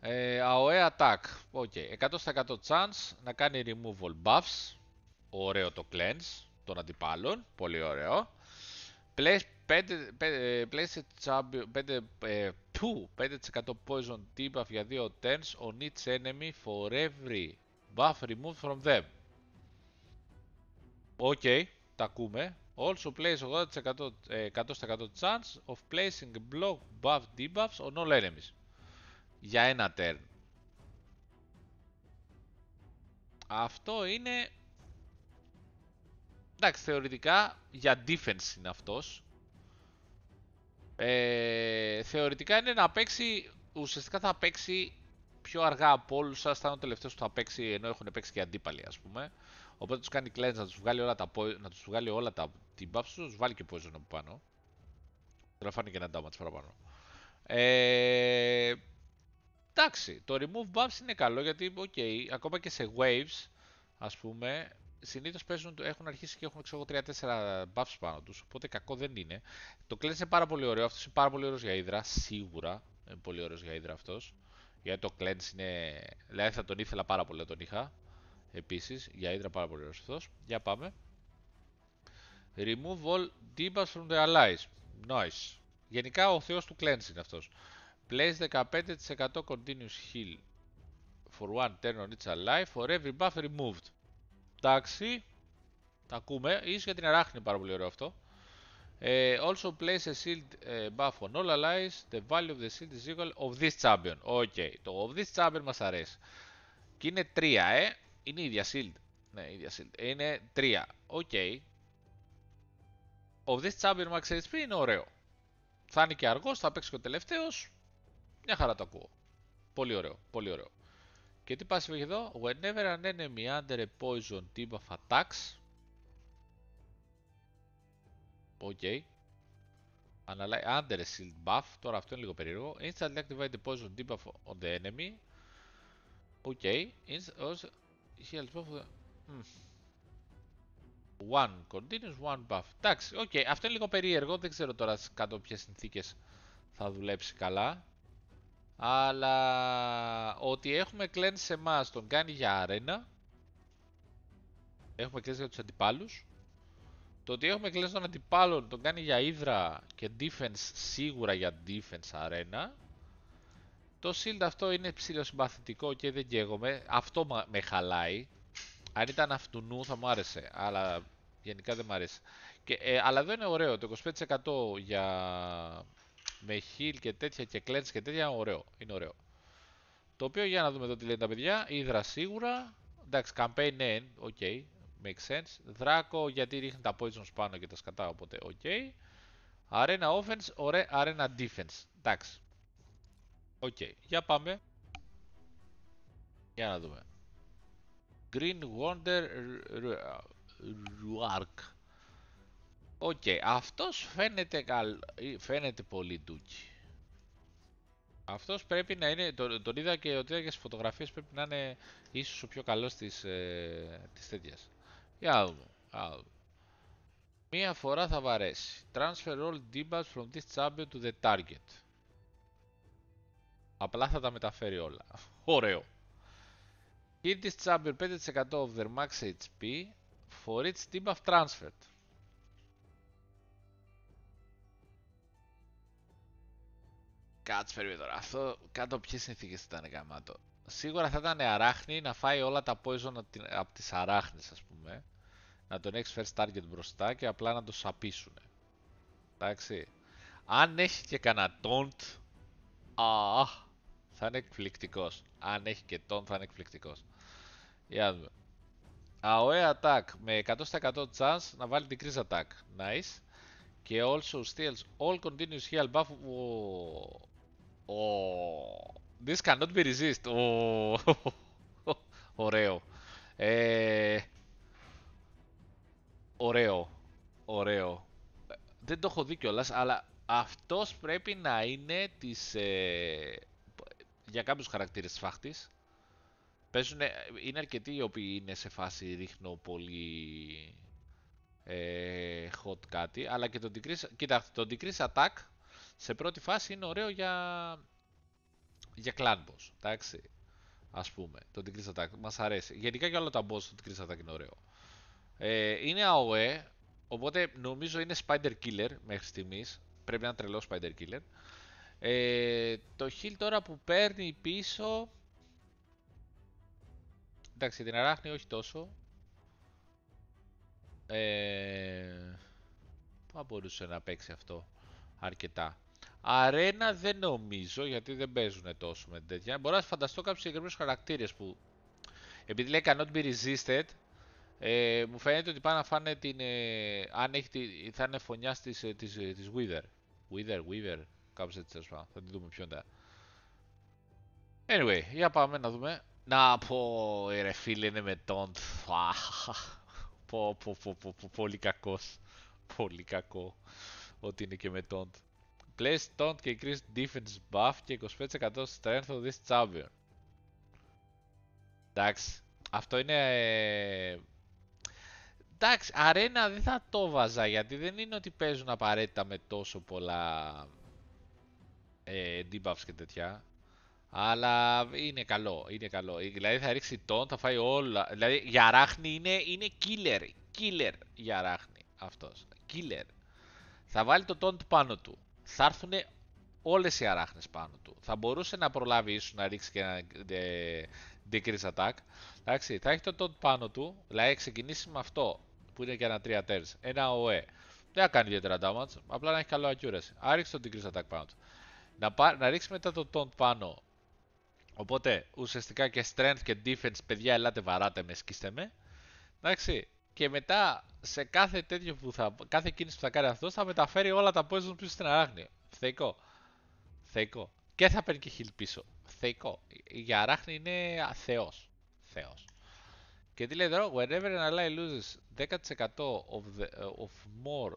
Ε, AOE attack. Οκ. 100% chance να κάνει removal buffs. Ωραίο το cleanse των αντιπάλων. Πολύ ωραίο. Place 5, poison debuff για 2 turns on each enemy for every buff removed from them. Οκ, okay, τα ακούμε. Also place 80% 100% chance of placing block buff debuffs on all enemies για ένα turn. Αυτό είναι... Εντάξει, θεωρητικά για defense είναι αυτός. Ε, θεωρητικά είναι να παίξει... Ουσιαστικά θα παίξει πιο αργά από όλους σας. Θα ο τελευταίος που θα παίξει, ενώ έχουν παίξει και αντίπαλοι ας πούμε. Οπότε τους κάνει cleanse να τους βγάλει όλα τα, να τους βγάλει όλα τα την buffs τους, βάλει και poison από πάνω. Τώρα και ένα damage παραπάνω. Ε, εντάξει, το remove buffs είναι καλό γιατί, okay, ακόμα και σε waves, ας πούμε, συνήθως παίζουν, έχουν αρχίσει και έχουν ξέρω, 3-4 buffs πάνω τους, οπότε κακό δεν είναι. Το Cleanse είναι πάρα πολύ ωραίο, αυτός είναι πάρα πολύ ωραίος για ύδρα, σίγουρα είναι πολύ ωραίος για ύδρα αυτός. Γιατί το Cleanse είναι, δηλαδή θα τον ήθελα πάρα πολύ, τον είχα. Επίσης, για ύδρα πάρα πολύ ωραίος αυτός. Για πάμε. Remove all debuffs from the allies. Nice. Γενικά ο θεός του Cleanse είναι αυτός. Place 15% continuous heal for one turn on each ally, for every buff removed. Εντάξει, τα ακούμε. Ίσως για την αράχνη πάρα πολύ ωραίο αυτό. also place a shield buff on all allies. The value of the shield is equal of this champion. Okay. Το of this champion μας αρέσει. Και είναι 3, ε. Είναι η ίδια shield. Ναι, η ίδια shield. Είναι 3. Οκ. Okay. Of this champion max hp είναι ωραίο. Θα είναι και αργός, θα παίξει και ο τελευταίος. Μια χαρά το ακούω. Πολύ ωραίο, πολύ ωραίο. Και τι πάει έχει εδώ. Whenever an enemy under a poison debuff attacks. Οκ. under a shield buff. Τώρα αυτό είναι λίγο περίεργο. Instantly activate the poison debuff on the enemy. Οκ. Okay. buff. Mm. One continuous, one buff. Εντάξει, οκ. Okay. Αυτό είναι λίγο περίεργο. Δεν ξέρω τώρα κάτω ποιες συνθήκες θα δουλέψει καλά. Αλλά ότι έχουμε κλέν σε εμάς τον κάνει για αρένα. Έχουμε κλέν για τους αντιπάλους. Το ότι έχουμε κλέν των αντιπάλων τον κάνει για ύδρα και defense σίγουρα για defense αρένα. Το shield αυτό είναι ψηλοσυμπαθητικό και δεν καίγομαι. Αυτό με χαλάει. Αν ήταν αυτού θα μου άρεσε, αλλά γενικά δεν μου αρέσει. Και, ε, αλλά εδώ είναι ωραίο, το 25% για με heal και τέτοια και cleanse και τέτοια, ωραίο. Είναι ωραίο. Το οποίο για να δούμε εδώ τι λένε τα παιδιά. Ήδρα σίγουρα. Εντάξει, campaign ναι, οκ. Makes sense. Δράκο γιατί ρίχνει τα poisons πάνω και τα σκατά, οπότε οκ. άρενα Arena offense, ωραία. Arena defense. Εντάξει. Οκ. Για πάμε. Για να δούμε. Green Wonder Ruark. Οκ, okay, αυτός φαίνεται, καλ... φαίνεται πολύ ντούκι. Αυτός πρέπει να είναι, τον, τον είδα και ότι είδα φωτογραφίες πρέπει να είναι ίσως ο πιο καλός της, ε, της τέτοιας. Για να δούμε, δούμε. Μία φορά θα βαρέσει. Transfer all debuffs from this champion to the target. Απλά θα τα μεταφέρει όλα. Ωραίο. Hit this champion 5% of their max HP for each debuff transferred. Κάτσε περίμενε τώρα. Αυτό κάτω ποιες συνθήκες ήταν γαμάτο. Σίγουρα θα ήταν αράχνη να φάει όλα τα poison από τις αράχνες, ας πούμε. Να τον έχεις first target μπροστά και απλά να το σαπίσουν. Εντάξει. Αν έχει και κανένα taunt, α, θα είναι εκπληκτικός. Αν έχει και taunt, θα είναι εκπληκτικός. Για δούμε. AOE attack με 100% chance να βάλει την κρίση attack. Nice. Και also steals all continuous heal buff. Oh. Oh, this cannot be resist. Oh, ωραίο. Ε, ωραίο. Ωραίο. Δεν το έχω δει κιόλας, αλλά αυτός πρέπει να είναι τις… Ε, για κάποιους χαρακτήρες της φάχτης. είναι αρκετοί οι οποίοι είναι σε φάση ρίχνω πολύ ε, hot κάτι, αλλά και το Decrease, κοίτα, τον Decrease Attack σε πρώτη φάση είναι ωραίο για, για clan boss, εντάξει. Ας πούμε, το Decrease Attack, μας αρέσει. Γενικά και όλα τα boss του Decrease Attack είναι ωραίο. Ε, είναι AOE, οπότε νομίζω είναι Spider Killer μέχρι στιγμής. Πρέπει να είναι τρελό Spider Killer. Ε, το heal τώρα που παίρνει πίσω... Εντάξει, την αράχνη όχι τόσο. Ε, πού θα μπορούσε να παίξει αυτό αρκετά. Αρένα δεν νομίζω, γιατί δεν παίζουν τόσο με τέτοια. Μπορώ να φανταστώ κάποιους συγκεκριμένους χαρακτήρες που. Επειδή λέει cannot be resisted, ε, μου φαίνεται ότι πάνε να φάνε την. Ε, αν έχει θα είναι φωνιά τη ε, της, ε, της, Wither. Wither, κάπως έτσι θα Θα τη δούμε ποιον τα. Anyway, για πάμε να δούμε. Να πω, ε, ρε φίλε, είναι με τον. πολύ κακός, Πολύ κακό ότι είναι και με τόντ. Play taunt και increased defense buff και 25% strength of this champion. Εντάξει. Αυτό είναι... Εντάξει, αρένα δεν θα το βάζα γιατί δεν είναι ότι παίζουν απαραίτητα με τόσο πολλά ε, debuffs και τέτοια. Αλλά είναι καλό, είναι καλό. Δηλαδή θα ρίξει τον, θα φάει όλα. Δηλαδή για ράχνη είναι, είναι killer. Killer για ράχνη αυτός. Killer. Θα βάλει το taunt πάνω του θα έρθουν όλες οι αράχνες πάνω του. Θα μπορούσε να προλάβει ίσως να ρίξει και ένα ε, decrease attack. Εντάξει, θα έχει το τότε πάνω του, δηλαδή ξεκινήσει με αυτό που είναι και ένα 3 turns, ένα OE. Δεν θα κάνει ιδιαίτερα damage, απλά να έχει καλό accuracy. Άριξε το decrease attack πάνω του. Να, πά, να ρίξει μετά το taunt πάνω. Οπότε ουσιαστικά και strength και defense, παιδιά, ελάτε βαράτε με, σκίστε με. Εντάξει, και μετά σε κάθε τέτοιο θα, κάθε κίνηση που θα κάνει αυτό, θα μεταφέρει όλα τα poison πίσω στην αράχνη. Θεϊκό. Θεϊκό. Και θα παίρνει και χιλ πίσω. Θεϊκό. Η αράχνη είναι Θεός Θεός. Και τι λέει εδώ, whenever an ally loses 10% of, the, ε, of more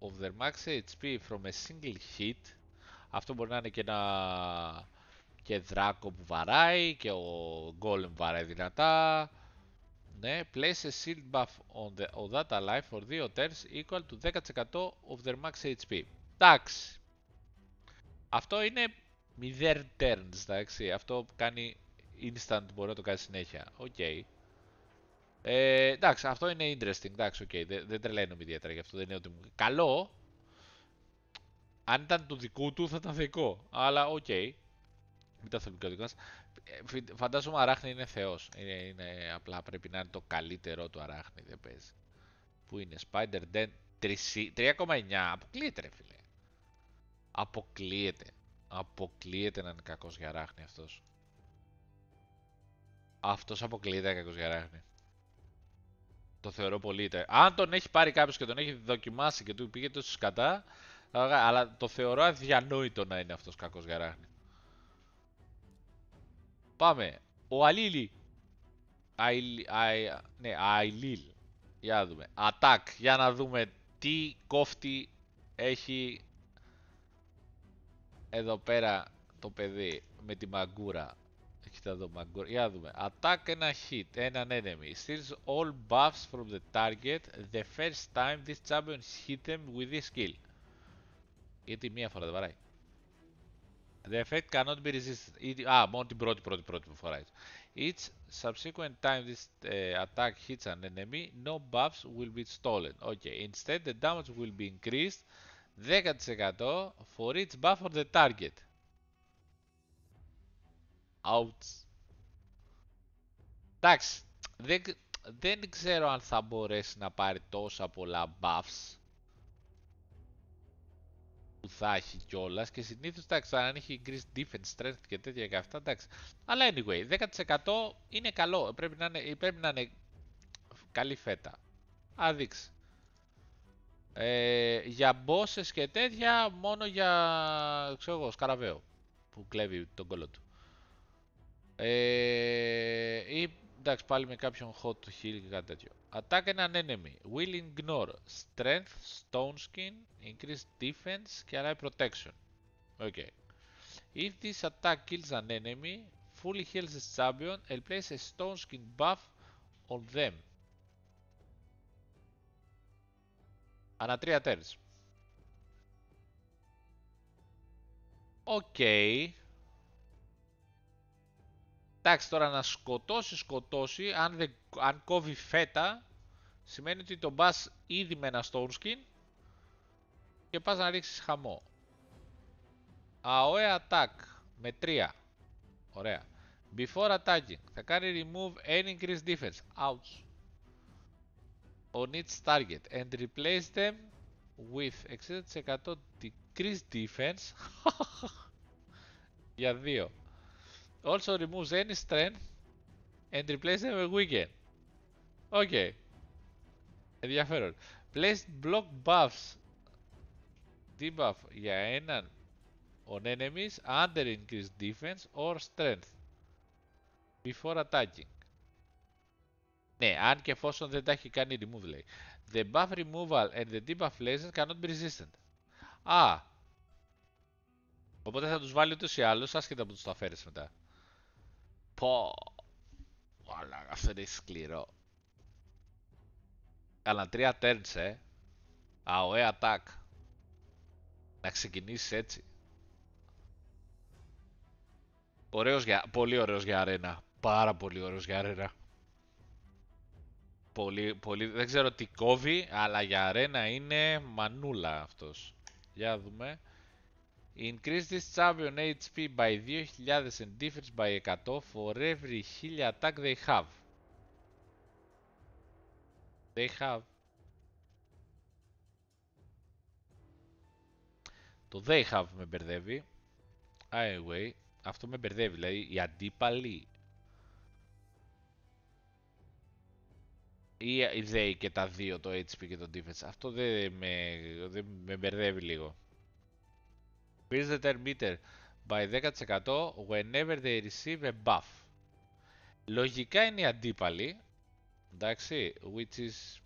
of their max HP from a single hit, αυτό μπορεί να είναι και ένα και δράκο που βαράει και ο golem βαράει δυνατά, ναι, place a shield buff on, the, on data life for 2 turns equal to 10% of their max HP. Εντάξει. Αυτό είναι 0 turns, εντάξει. Αυτό κάνει instant μπορεί να το κάνει συνέχεια. Οκ. Okay. Ε, εντάξει, αυτό είναι interesting. Εντάξει, okay. δεν, δεν τρελαίνομαι ιδιαίτερα γι' αυτό. Δεν είναι ότι μου... Καλό. Αν ήταν του δικού του θα ήταν δικό. Αλλά οκ. Okay. Μην τα θέλουμε μας φαντάζομαι αράχνη είναι θεός. Είναι, είναι, απλά πρέπει να είναι το καλύτερο του αράχνη, δεν παίζει. Πού είναι, Spider Den 3,9. Αποκλείεται ρε φίλε. Αποκλείεται. Αποκλείεται να είναι κακός για αράχνη αυτός. Αυτός αποκλείεται κακός για αράχνη. Το θεωρώ πολύ. Αν τον έχει πάρει κάποιος και τον έχει δοκιμάσει και του πήγε τόσο σκατά, αλλά το θεωρώ αδιανόητο να είναι αυτός κάκο για αράχνη. Πάμε. Ο Αλίλη. αι, ναι, Αιλίλ. Για να δούμε. Ατάκ. Για να δούμε τι κόφτη έχει εδώ πέρα το παιδί με τη μαγκούρα. Κοίτα εδώ μαγκούρα. Για να δούμε. Attack ένα hit. Έναν enemy. Steals all buffs from the target the first time this champion hit them with this skill. Γιατί μία φορά δεν βαράει. The effect cannot be resisted. It, α, μόνο την πρώτη, πρώτη, πρώτη που φοράει. Each subsequent time this uh, attack hits an enemy, no buffs will be stolen. Okay, instead the damage will be increased 10% for each buff for the target. Ouch. Εντάξει, δεν, δεν ξέρω αν θα μπορέσει να πάρει τόσα πολλά buffs που θα έχει κιόλας και συνήθως εντάξει, αν έχει increased defense, strength και τέτοια και αυτά, εντάξει. Αλλά anyway, 10% είναι καλό. Πρέπει να είναι, πρέπει να είναι καλή φέτα. Α, ε, για bosses και τέτοια, μόνο για, ξέρω εγώ, σκαραβαίο που κλέβει τον κόλλο του. Ε, Εντάξει, πάλι με κάποιον hot to heal και κάτι τέτοιο. Attack an enemy. Will ignore. Strength, stone skin, increase defense και allow protection. Okay. If this attack kills an enemy, fully heals the champion and places a stone skin buff on them. Ανά τρία Okay. Εντάξει τώρα να σκοτώσει, σκοτώσει, αν, δεν, αν κόβει φέτα, σημαίνει ότι τον πας ήδη με ένα stone skin και πας να ρίξεις χαμό. ΑΟΕ attack με 3. Ωραία. Before attacking θα κάνει remove any increased defense. Ouch. On its target and replace them with 60% decreased defense για 2. Also removes any strength and replace them with weekend. Okay. Ενδιαφέρον. Place block buffs. Debuff για έναν on enemies under increased defense or strength. Before attacking. Ναι, αν και εφόσον δεν τα έχει κάνει remove λέει. The buff removal and the debuff laser cannot be resistant. Α! Οπότε θα τους βάλει ούτως ή άλλως, άσχετα που τους τα φέρεις μετά. Πω! Ολα αυτό είναι σκληρό. Αλλά τρία turns, ε. ΑΟΕ ατάκ! Να ξεκινήσεις έτσι. Ωραίος για... Πολύ ωραίος για αρένα. Πάρα πολύ ωραίος για αρένα. Πολύ, πολύ... Δεν ξέρω τι κόβει, αλλά για αρένα είναι μανούλα αυτός. Για δούμε. Increase this champion HP by 2000 and defense by 100 for every 1,000 attack they have. They have. Το they have με μπερδεύει. Anyway, αυτό με μπερδεύει, δηλαδή οι αντίπαλοι. Ή οι they και τα δύο, το HP και το defense. Αυτό δεν με, δεν με μπερδεύει λίγο. Increase the term meter by 10% whenever they receive a buff. Λογικά είναι οι αντίπαλοι. Εντάξει, which is...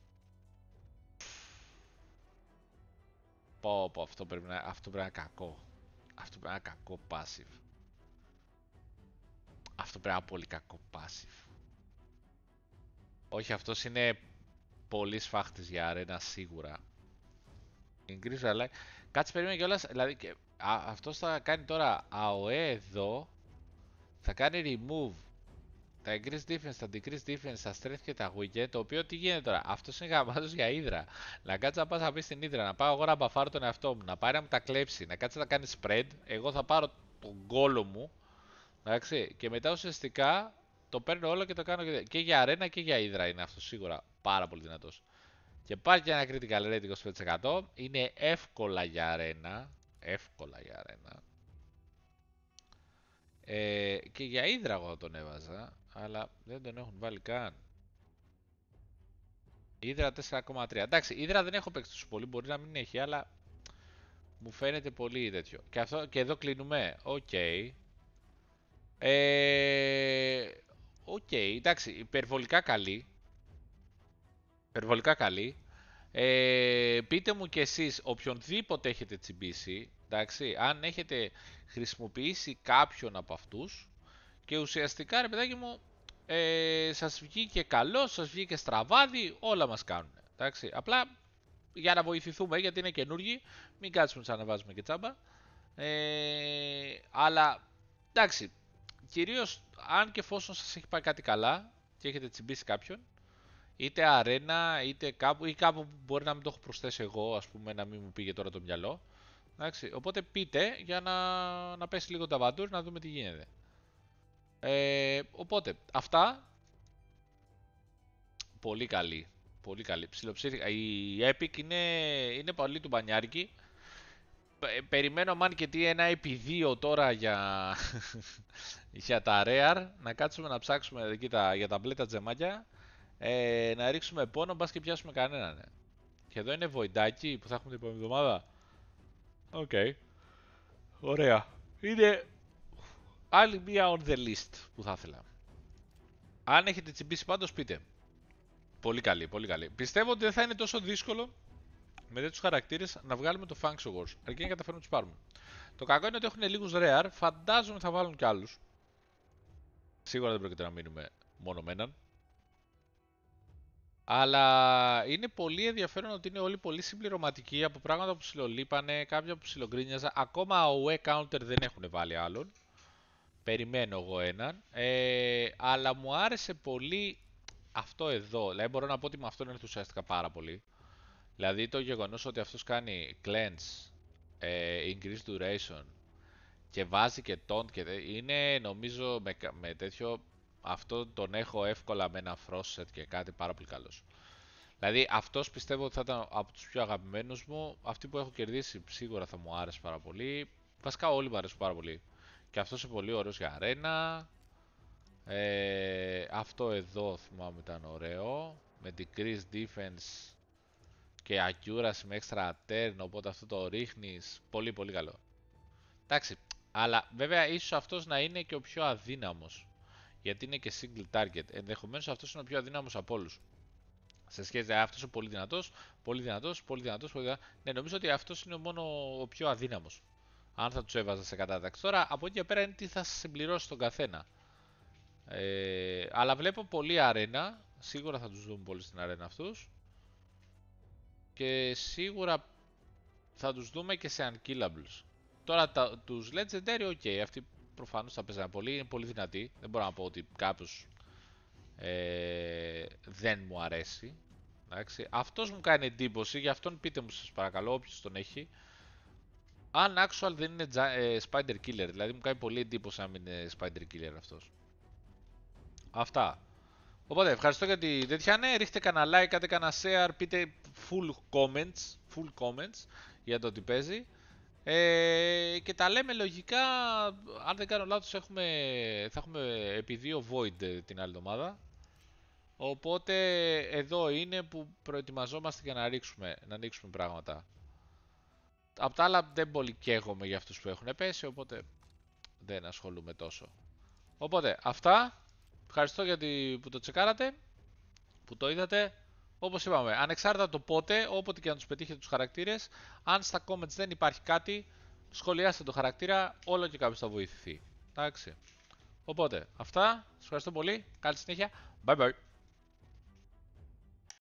Πω, πω, αυτό πρέπει να, αυτό πρέπει να είναι κακό. Αυτό πρέπει να είναι κακό passive. Αυτό πρέπει να είναι πολύ κακό passive. Όχι, αυτός είναι πολύ σφάχτης για αρένα σίγουρα. Increase αλλά... Κάτσε περίμενε κιόλας, δηλαδή Α, αυτός θα κάνει τώρα ΑΟΕ εδώ. Θα κάνει remove τα increase defense, τα decrease defense, τα strength και τα wicked Το οποίο τι γίνεται τώρα. Αυτός είναι γαμμάτος για ύδρα. Να κάτσε να πας να μπει στην ύδρα, να πάω εγώ να μπαφάρω τον εαυτό μου, να πάει να μου τα κλέψει, να κάτσε να κάνει spread. Εγώ θα πάρω τον κόλο μου. Εντάξει. Και μετά ουσιαστικά το παίρνω όλο και το κάνω και, για αρένα και για ύδρα είναι αυτός σίγουρα πάρα πολύ δυνατός. Και πάει και ένα critical rate 25% είναι εύκολα για αρένα εύκολα για αρένα. Ε, και για ίδρα εγώ τον έβαζα, αλλά δεν τον έχουν βάλει καν. Ήδρα 4,3. Εντάξει, ίδρα δεν έχω παίξει τόσο πολύ, μπορεί να μην έχει, αλλά μου φαίνεται πολύ τέτοιο. Και, αυτό, και εδώ κλείνουμε. Οκ. Okay. Ε, Οκ, εντάξει, υπερβολικά καλή. Υπερβολικά καλή. Ε, πείτε μου κι εσείς οποιονδήποτε έχετε τσιμπήσει, εντάξει, αν έχετε χρησιμοποιήσει κάποιον από αυτούς και ουσιαστικά ρε παιδάκι μου ε, σας βγήκε καλό, σας βγήκε στραβάδι, όλα μας κάνουν. Εντάξει, απλά για να βοηθηθούμε γιατί είναι καινούργοι, μην κάτσουμε σαν να βάζουμε και τσάμπα. Ε, αλλά εντάξει, κυρίως αν και εφόσον σας έχει πάει κάτι καλά και έχετε τσιμπήσει κάποιον, είτε αρένα, είτε κάπου, ή κάπου που μπορεί να μην το έχω προσθέσει εγώ, ας πούμε, να μην μου πήγε τώρα το μυαλό. Εντάξει, οπότε πείτε για να, να πέσει λίγο τα βαντούρ, να δούμε τι γίνεται. Ε, οπότε, αυτά. Πολύ καλή. Πολύ καλή. Ψιλοψήφικα. Η Epic είναι, είναι πολύ του μπανιάρικη. Ε, περιμένω αν και τι ένα επί 2 τώρα για, για τα Rare. Να κάτσουμε να ψάξουμε εκεί τα, για τα μπλε τα τζεμάκια ε, να ρίξουμε πόνο, μπας και πιάσουμε κανέναν. Ναι. Και εδώ είναι βοηντάκι που θα έχουμε την επόμενη εβδομάδα. Οκ. Okay. Ωραία. Είναι άλλη μία on the list που θα ήθελα. Αν έχετε τσιμπήσει πάντως πείτε. Πολύ καλή, πολύ καλή. Πιστεύω ότι δεν θα είναι τόσο δύσκολο με τέτοιους χαρακτήρες να βγάλουμε το Function Wars. Αρκεί να καταφέρουμε να τους πάρουμε. Το κακό είναι ότι έχουν λίγους rare, φαντάζομαι θα βάλουν κι άλλους. Σίγουρα δεν πρόκειται να μείνουμε μόνο με έναν. Αλλά είναι πολύ ενδιαφέρον ότι είναι όλοι πολύ συμπληρωματικοί από πράγματα που ψιλολείπανε, κάποια που ψιλογκρίνιαζα. Ακόμα away counter δεν έχουν βάλει άλλον. Περιμένω εγώ έναν. Ε, αλλά μου άρεσε πολύ αυτό εδώ. Δηλαδή μπορώ να πω ότι με αυτόν ενθουσιάστηκα πάρα πολύ. Δηλαδή το γεγονός ότι αυτός κάνει cleanse, ε, increase duration και βάζει και taunt και είναι νομίζω με, με τέτοιο αυτό τον έχω εύκολα με ένα frost set και κάτι πάρα πολύ καλός. Δηλαδή αυτός πιστεύω ότι θα ήταν από τους πιο αγαπημένους μου. Αυτή που έχω κερδίσει σίγουρα θα μου άρεσε πάρα πολύ. Βασικά όλοι μου αρέσουν πάρα πολύ. Και αυτός είναι πολύ ωραίος για αρένα. Ε, αυτό εδώ θυμάμαι ήταν ωραίο. Με decreased defense και accuracy με extra turn, οπότε αυτό το ρίχνεις. Πολύ πολύ καλό. Εντάξει, αλλά βέβαια ίσως αυτός να είναι και ο πιο αδύναμος γιατί είναι και single target. Ενδεχομένως αυτός είναι ο πιο αδύναμος από όλους. Σε σχέση με αυτό, πολύ δυνατός, πολύ δυνατός, πολύ δυνατός. Πολύ δυνατός. Ναι, νομίζω ότι αυτός είναι μόνο ο πιο αδύναμος. Αν θα τους έβαζα σε κατάταξη. Τώρα από εκεί και πέρα είναι τι θα συμπληρώσει τον καθένα. Ε, αλλά βλέπω πολύ αρένα. Σίγουρα θα τους δούμε πολύ στην αρένα αυτούς. Και σίγουρα θα τους δούμε και σε Unkillables. Τώρα τα, τους Legendary, ok, αυτοί προφανώς θα παίζανε πολύ. Είναι πολύ δυνατή. Δεν μπορώ να πω ότι κάποιος ε, δεν μου αρέσει. Εντάξει. Αυτός μου κάνει εντύπωση, γι' αυτόν πείτε μου σας παρακαλώ, όποιος τον έχει. Αν actual δεν είναι ε, spider killer, δηλαδή μου κάνει πολύ εντύπωση αν είναι spider killer αυτός. Αυτά. Οπότε ευχαριστώ για τη τέτοια. Ναι, ρίχτε κανένα like, κάντε κανένα share, πείτε full comments, full comments για το τι παίζει. Ε, και τα λέμε λογικά, αν δεν κάνω λάθος, έχουμε, θα έχουμε επί δύο void την άλλη εβδομάδα. Οπότε εδώ είναι που προετοιμαζόμαστε για να ρίξουμε, να ανοίξουμε πράγματα. Απ' τα άλλα δεν πολύ καίγομαι για αυτούς που έχουν πέσει, οπότε δεν ασχολούμαι τόσο. Οπότε αυτά, ευχαριστώ γιατί που το τσεκάρατε, που το είδατε. Όπως είπαμε, ανεξάρτητα το πότε, όποτε και να τους πετύχετε τους χαρακτήρες, αν στα comments δεν υπάρχει κάτι, σχολιάστε το χαρακτήρα, όλο και κάποιος θα βοηθηθεί. Εντάξει. Οπότε, αυτά. Σας ευχαριστώ πολύ. Καλή συνέχεια. Bye bye.